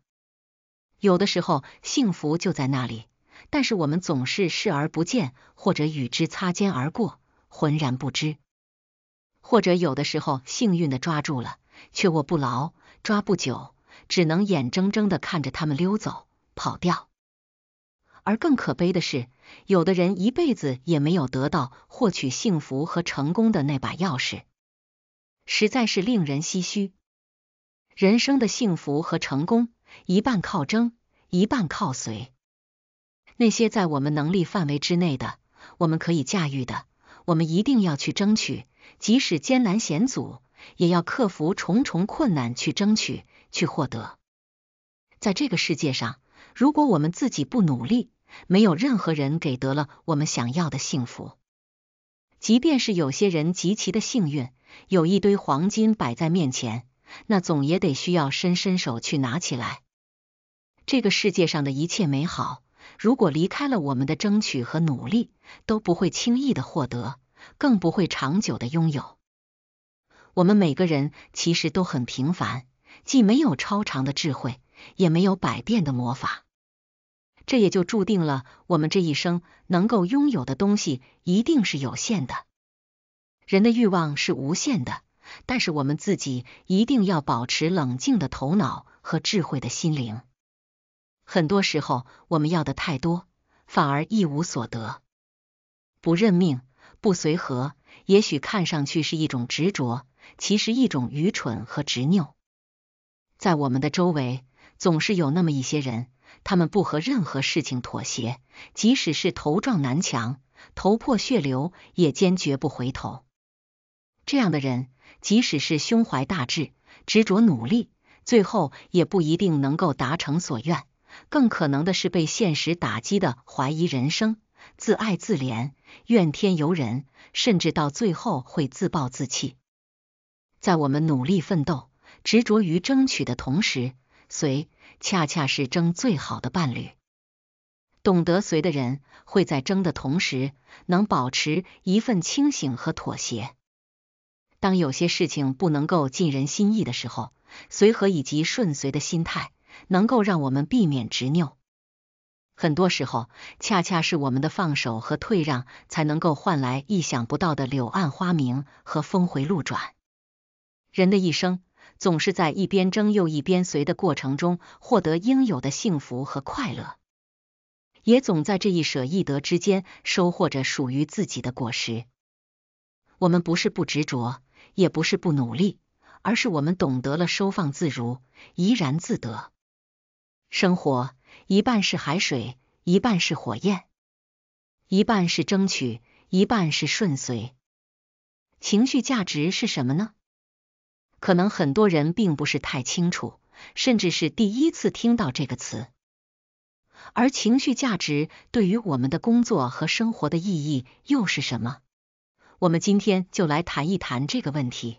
有的时候，幸福就在那里，但是我们总是视而不见，或者与之擦肩而过，浑然不知；或者有的时候幸运的抓住了，却握不牢，抓不久，只能眼睁睁的看着他们溜走、跑掉。而更可悲的是，有的人一辈子也没有得到获取幸福和成功的那把钥匙，实在是令人唏嘘。人生的幸福和成功。一半靠争，一半靠随。那些在我们能力范围之内的，我们可以驾驭的，我们一定要去争取。即使艰难险阻，也要克服重重困难去争取、去获得。在这个世界上，如果我们自己不努力，没有任何人给得了我们想要的幸福。即便是有些人极其的幸运，有一堆黄金摆在面前，那总也得需要伸伸手去拿起来。这个世界上的一切美好，如果离开了我们的争取和努力，都不会轻易的获得，更不会长久的拥有。我们每个人其实都很平凡，既没有超常的智慧，也没有百变的魔法，这也就注定了我们这一生能够拥有的东西一定是有限的。人的欲望是无限的，但是我们自己一定要保持冷静的头脑和智慧的心灵。很多时候，我们要的太多，反而一无所得。不认命，不随和，也许看上去是一种执着，其实一种愚蠢和执拗。在我们的周围，总是有那么一些人，他们不和任何事情妥协，即使是头撞南墙、头破血流，也坚决不回头。这样的人，即使是胸怀大志、执着努力，最后也不一定能够达成所愿。更可能的是被现实打击的怀疑人生，自爱自怜，怨天尤人，甚至到最后会自暴自弃。在我们努力奋斗、执着于争取的同时，随恰恰是争最好的伴侣。懂得随的人，会在争的同时，能保持一份清醒和妥协。当有些事情不能够尽人心意的时候，随和以及顺随的心态。能够让我们避免执拗。很多时候，恰恰是我们的放手和退让，才能够换来意想不到的柳暗花明和峰回路转。人的一生，总是在一边争又一边随的过程中，获得应有的幸福和快乐，也总在这一舍一得之间，收获着属于自己的果实。我们不是不执着，也不是不努力，而是我们懂得了收放自如，怡然自得。生活一半是海水，一半是火焰；一半是争取，一半是顺遂。情绪价值是什么呢？可能很多人并不是太清楚，甚至是第一次听到这个词。而情绪价值对于我们的工作和生活的意义又是什么？我们今天就来谈一谈这个问题。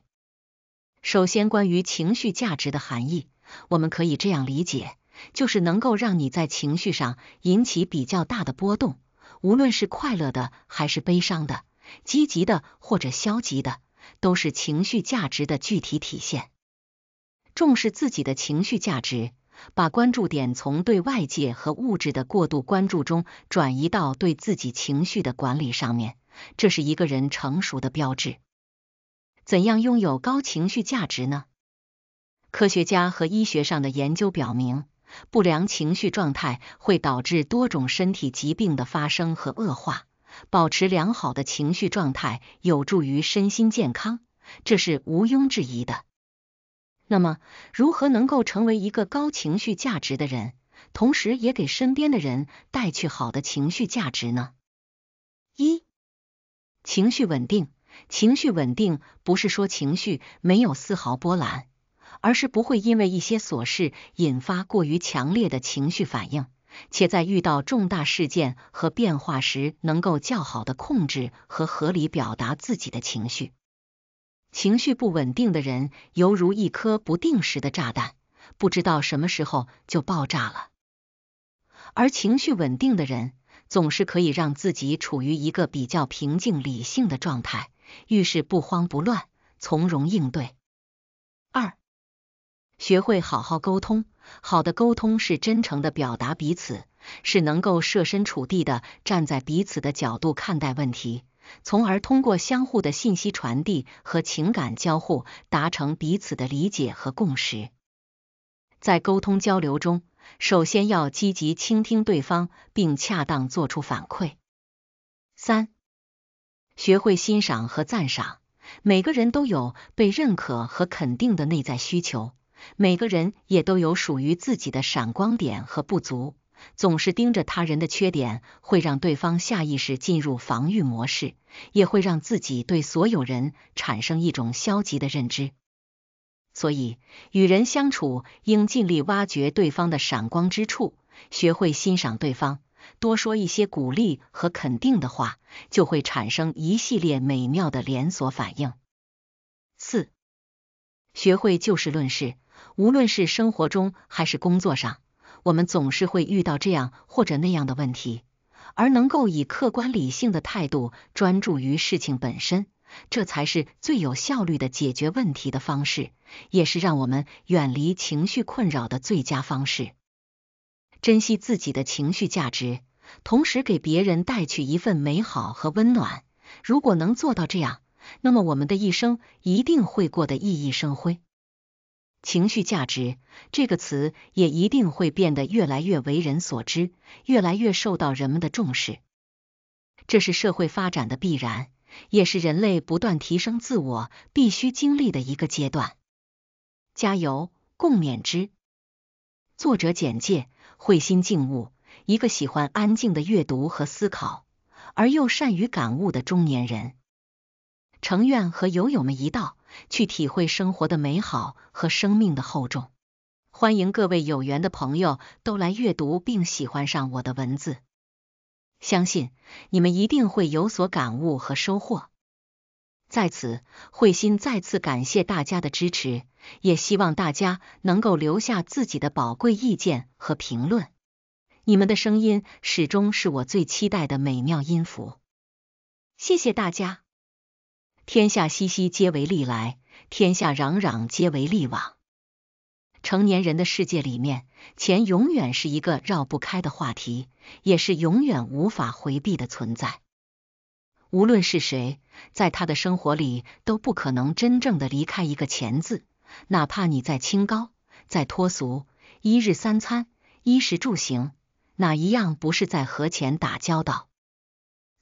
首先，关于情绪价值的含义，我们可以这样理解。就是能够让你在情绪上引起比较大的波动，无论是快乐的还是悲伤的，积极的或者消极的，都是情绪价值的具体体现。重视自己的情绪价值，把关注点从对外界和物质的过度关注中转移到对自己情绪的管理上面，这是一个人成熟的标志。怎样拥有高情绪价值呢？科学家和医学上的研究表明。不良情绪状态会导致多种身体疾病的发生和恶化，保持良好的情绪状态有助于身心健康，这是毋庸置疑的。那么，如何能够成为一个高情绪价值的人，同时也给身边的人带去好的情绪价值呢？一，情绪稳定，情绪稳定不是说情绪没有丝毫波澜。而是不会因为一些琐事引发过于强烈的情绪反应，且在遇到重大事件和变化时，能够较好的控制和合理表达自己的情绪。情绪不稳定的人犹如一颗不定时的炸弹，不知道什么时候就爆炸了。而情绪稳定的人总是可以让自己处于一个比较平静、理性的状态，遇事不慌不乱，从容应对。二学会好好沟通，好的沟通是真诚的表达彼此，是能够设身处地的站在彼此的角度看待问题，从而通过相互的信息传递和情感交互，达成彼此的理解和共识。在沟通交流中，首先要积极倾听对方，并恰当做出反馈。三、学会欣赏和赞赏，每个人都有被认可和肯定的内在需求。每个人也都有属于自己的闪光点和不足，总是盯着他人的缺点，会让对方下意识进入防御模式，也会让自己对所有人产生一种消极的认知。所以，与人相处应尽力挖掘对方的闪光之处，学会欣赏对方，多说一些鼓励和肯定的话，就会产生一系列美妙的连锁反应。四，学会就事论事。无论是生活中还是工作上，我们总是会遇到这样或者那样的问题，而能够以客观理性的态度专注于事情本身，这才是最有效率的解决问题的方式，也是让我们远离情绪困扰的最佳方式。珍惜自己的情绪价值，同时给别人带去一份美好和温暖，如果能做到这样，那么我们的一生一定会过得熠熠生辉。情绪价值这个词也一定会变得越来越为人所知，越来越受到人们的重视。这是社会发展的必然，也是人类不断提升自我必须经历的一个阶段。加油，共勉之。作者简介：慧心静悟，一个喜欢安静的阅读和思考，而又善于感悟的中年人。程愿和友友们一道。去体会生活的美好和生命的厚重。欢迎各位有缘的朋友都来阅读并喜欢上我的文字，相信你们一定会有所感悟和收获。在此，慧心再次感谢大家的支持，也希望大家能够留下自己的宝贵意见和评论。你们的声音始终是我最期待的美妙音符。谢谢大家。天下熙熙，皆为利来；天下攘攘，皆为利往。成年人的世界里面，钱永远是一个绕不开的话题，也是永远无法回避的存在。无论是谁，在他的生活里都不可能真正的离开一个“钱”字，哪怕你再清高、再脱俗，一日三餐、衣食住行，哪一样不是在和钱打交道？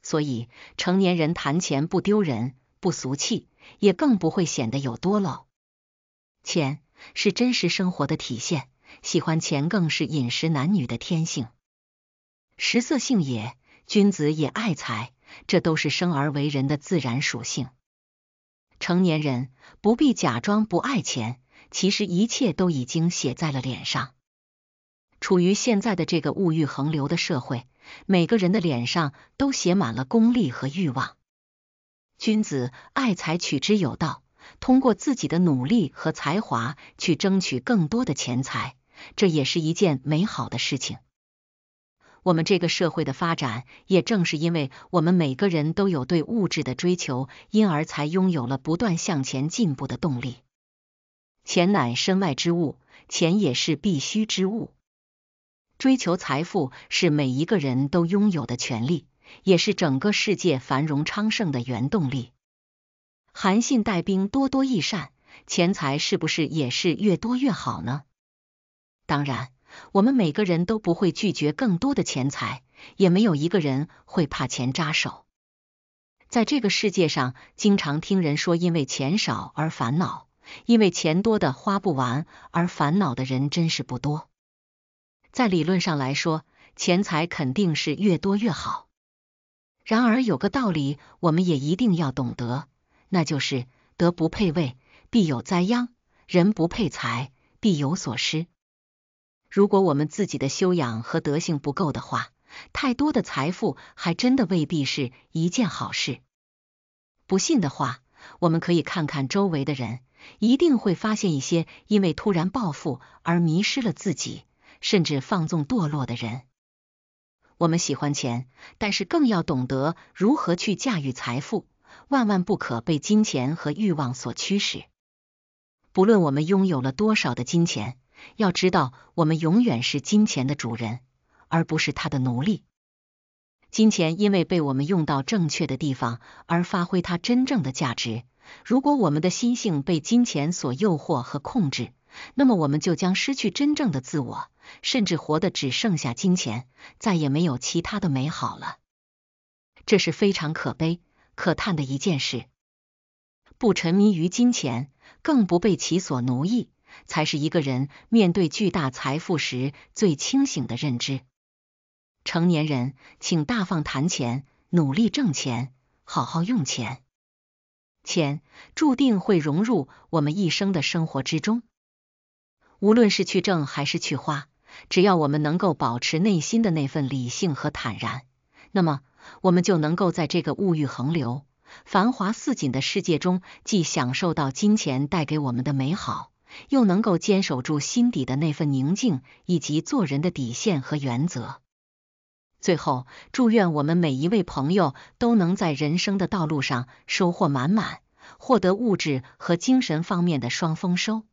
所以，成年人谈钱不丢人。不俗气，也更不会显得有多老。钱是真实生活的体现，喜欢钱更是饮食男女的天性，食色性也，君子也爱财，这都是生而为人的自然属性。成年人不必假装不爱钱，其实一切都已经写在了脸上。处于现在的这个物欲横流的社会，每个人的脸上都写满了功利和欲望。君子爱财，取之有道。通过自己的努力和才华去争取更多的钱财，这也是一件美好的事情。我们这个社会的发展，也正是因为我们每个人都有对物质的追求，因而才拥有了不断向前进步的动力。钱乃身外之物，钱也是必须之物。追求财富是每一个人都拥有的权利。也是整个世界繁荣昌盛的原动力。韩信带兵多多益善，钱财是不是也是越多越好呢？当然，我们每个人都不会拒绝更多的钱财，也没有一个人会怕钱扎手。在这个世界上，经常听人说因为钱少而烦恼，因为钱多的花不完而烦恼的人真是不多。在理论上来说，钱财肯定是越多越好。然而，有个道理，我们也一定要懂得，那就是德不配位，必有灾殃；人不配财，必有所失。如果我们自己的修养和德性不够的话，太多的财富还真的未必是一件好事。不信的话，我们可以看看周围的人，一定会发现一些因为突然暴富而迷失了自己，甚至放纵堕落的人。我们喜欢钱，但是更要懂得如何去驾驭财富，万万不可被金钱和欲望所驱使。不论我们拥有了多少的金钱，要知道我们永远是金钱的主人，而不是他的奴隶。金钱因为被我们用到正确的地方而发挥它真正的价值。如果我们的心性被金钱所诱惑和控制，那么我们就将失去真正的自我，甚至活得只剩下金钱，再也没有其他的美好了。这是非常可悲可叹的一件事。不沉迷于金钱，更不被其所奴役，才是一个人面对巨大财富时最清醒的认知。成年人，请大方谈钱，努力挣钱，好好用钱。钱注定会融入我们一生的生活之中。无论是去挣还是去花，只要我们能够保持内心的那份理性和坦然，那么我们就能够在这个物欲横流、繁华似锦的世界中，既享受到金钱带给我们的美好，又能够坚守住心底的那份宁静以及做人的底线和原则。最后，祝愿我们每一位朋友都能在人生的道路上收获满满，获得物质和精神方面的双丰收。